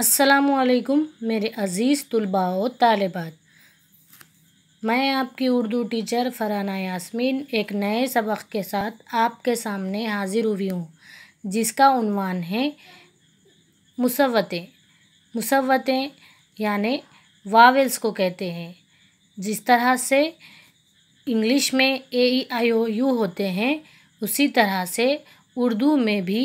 असलकुम मेरे अज़ीज़ तलबा तालबात मैं आपकी उर्दू टीचर फराना यासमीन एक नए सबक के साथ आपके सामने हाज़िर हुई हूँ जिसका उनवान है मुसवतें मुसवतें यानि वावल्स को कहते हैं जिस तरह से इंग्लिश में ए आई ओ यू होते हैं उसी तरह से उर्दू में भी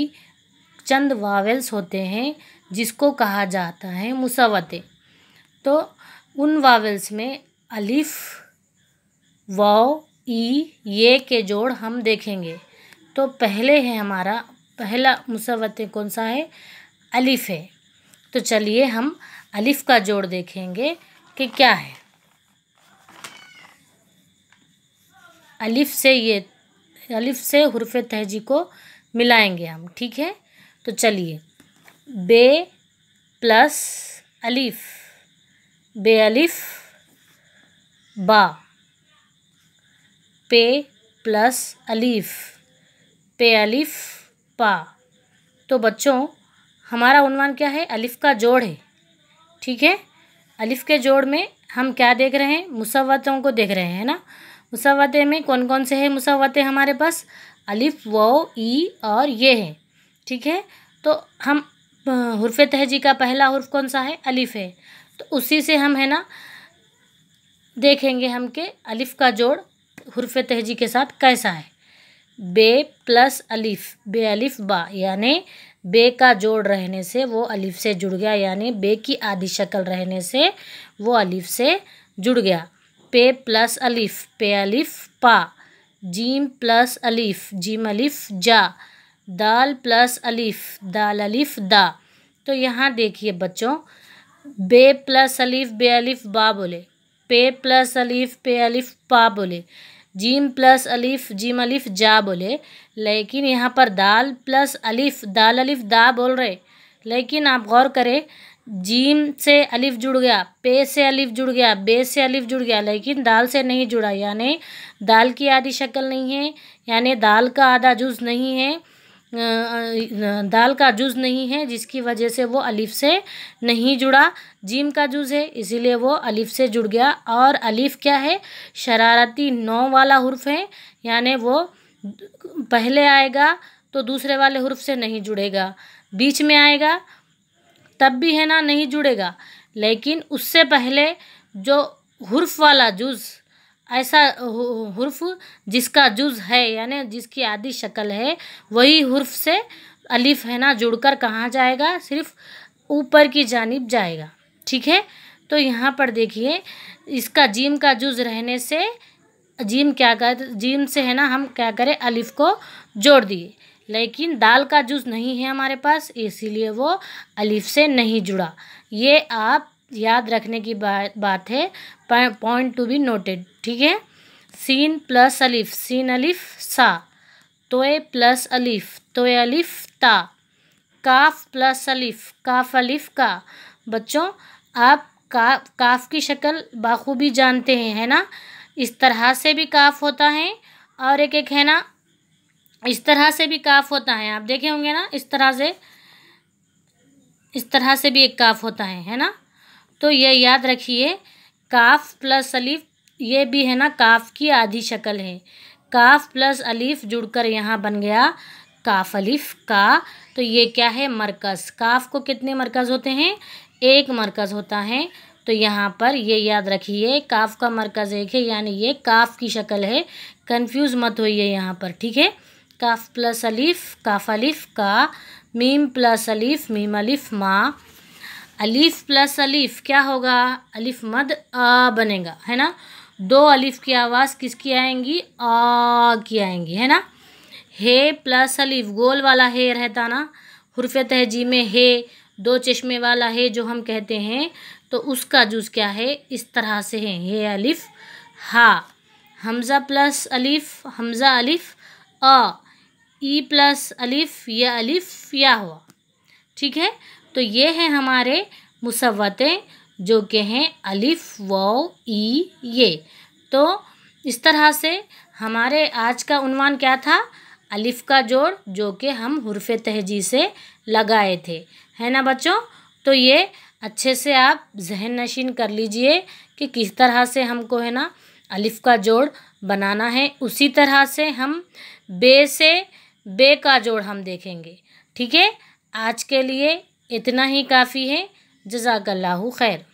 चंद वावेल्स होते हैं जिसको कहा जाता है मुसवते तो उन वावेल्स में अलिफ वाओ ई ये के जोड़ हम देखेंगे तो पहले है हमारा पहला मुसवते कौन सा है अलिफ है तो चलिए हम अलिफ का जोड़ देखेंगे कि क्या है अलिफ से ये अलिफ से हरफ तहजी को मिलाएंगे हम ठीक है तो चलिए बे प्लस अलीफ बे अलिफ बा पे प्लस अलीफ पे अलिफ पा तो बच्चों हमारा उन्वान क्या है अलिफ का जोड़ है ठीक है अलिफ के जोड़ में हम क्या देख रहे हैं मुसवतों को देख रहे हैं ना मुसवते में कौन कौन से हैं मुसवते हमारे पास अलिफ वो ई और ये हैं ठीक है तो हम हरफ तहजी का पहला हर्फ कौन सा है अलिफ़ है तो उसी से हम है ना देखेंगे हम के अलिफ़ का जोड़ हरफ तहजी के साथ कैसा है बे प्लस अलिफ़ बे अलिफ़ बा यानि बे का जोड़ रहने से वो अलिफ़ से जुड़ गया यानी बे की आधी शक्ल रहने से वो अलिफ़ से जुड़ गया पे प्लस अलिफ़ पे अलिफ़ पा जीम प्लस अलिफ़ जीम अलिफ़ जा दाल प्लस अलीफ दाल अलीफ दा तो यहाँ देखिए बच्चों बे प्लस अलीफ बे अलीफ बा बोले पे प्लस अलीफ पे अलीफ पा बोले जीम प्लस अलीफ जीम अलीफ जा बोले लेकिन यहाँ पर दाल प्लस अलीफ दाल अलीफ दा बोल रहे लेकिन आप गौर करें जीम से अलिफ जुड़ गया पे से अलिफ जुड़ गया बे से अलिफ जुड़ गया लेकिन दाल से नहीं जुड़ा यानी दाल की आधी शक्ल नहीं है यानी दाल का आधा जूस नहीं है दाल का जूस नहीं है जिसकी वजह से वो अलिफ से नहीं जुड़ा जीम का जूस है इसीलिए वो अलिफ से जुड़ गया और अलिफ क्या है शरारती नौ वाला हर्फ है यानि वो पहले आएगा तो दूसरे वाले हर्फ से नहीं जुड़ेगा बीच में आएगा तब भी है ना नहीं जुड़ेगा लेकिन उससे पहले जो हर्फ वाला जूज ऐसा हुर्फ जिसका जुज़ है यानी जिसकी आदि शक्ल है वही हुर्फ से अलिफ है ना जुड़कर कहाँ जाएगा सिर्फ ऊपर की जानिब जाएगा ठीक है तो यहाँ पर देखिए इसका जीम का जुज़ रहने से जीम क्या कर जीम से है ना हम क्या करें अलिफ को जोड़ दिए लेकिन दाल का जूस नहीं है हमारे पास इसीलिए वो अलिफ से नहीं जुड़ा ये आप याद रखने की बात बात है पॉइंट टू बी नोटेड ठीक है सीन प्लस अलिफ सीन अलिफ सा तोए प्लस अलिफ तोए अलिफ ता काफ प्लस अलिफ काफ अलिफ का बच्चों आप का काफ की शक्ल बाखूबी जानते हैं है ना इस तरह से भी काफ होता है और एक एक है ना इस तरह से भी काफ होता है आप देखे होंगे ना इस तरह से इस तरह से भी एक काफ होता है है ना तो ये याद रखिए काफ प्लस अलीफ ये भी है ना काफ की आधी शक्ल है काफ प्लस अलीफ जुड़कर यहाँ बन गया काफ अलीफ का तो ये क्या है मरकज़ काफ को कितने मरकज़ होते हैं एक मरकज़ होता है तो यहाँ पर ये याद रखिए काफ का मरकज़ एक है यानी ये काफ की शक्ल है कंफ्यूज मत होइए यहाँ पर ठीक है काफ प्लस अलीफ काफ अलीफ का मीम प्लस अलीफ मीम अलीफ माँ अलीफ प्लस अलीफ क्या होगा अलीफ मद अ बनेगा है ना दो अलीफ की आवाज़ किसकी आएंगी आ की आएंगी है ना हे प्लस अलीफ गोल वाला हे रहता ना हरफ तहजी में हे दो चश्मे वाला हे जो हम कहते हैं तो उसका जूस क्या है इस तरह से है हे अलिफ हा हमज़ा प्लस अलीफ हमज़ा अलिफ अ ई प्लस अलिफ या अलिफ या हुआ ठीक है तो ये हैं हमारे मुसवतें जो के हैं अलिफ व ई ये तो इस तरह से हमारे आज का उनवान क्या था अलिफ का जोड़ जो कि हम हरफ तहजी से लगाए थे है ना बच्चों तो ये अच्छे से आप जहन नशीन कर लीजिए कि किस तरह से हमको है ना अलिफ का जोड़ बनाना है उसी तरह से हम बे से बे का जोड़ हम देखेंगे ठीक है आज के लिए इतना ही काफ़ी है जजाकल्लाहू खैर